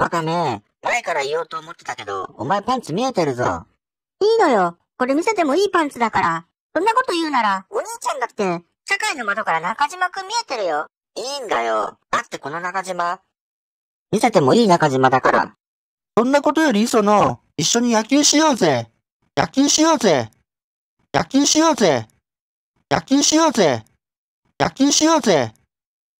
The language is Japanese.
バカね前から言おうと思ってたけど、お前パンツ見えてるぞ。いいのよ。これ見せてもいいパンツだから。そんなこと言うなら、お兄ちゃんだって、社会の窓から中島くん見えてるよ。いいんだよ。だってこの中島。見せてもいい中島だから。そんなことよりその、一緒に野球しようぜ。野球しようぜ。野球しようぜ。野球しようぜ。野球しようぜ。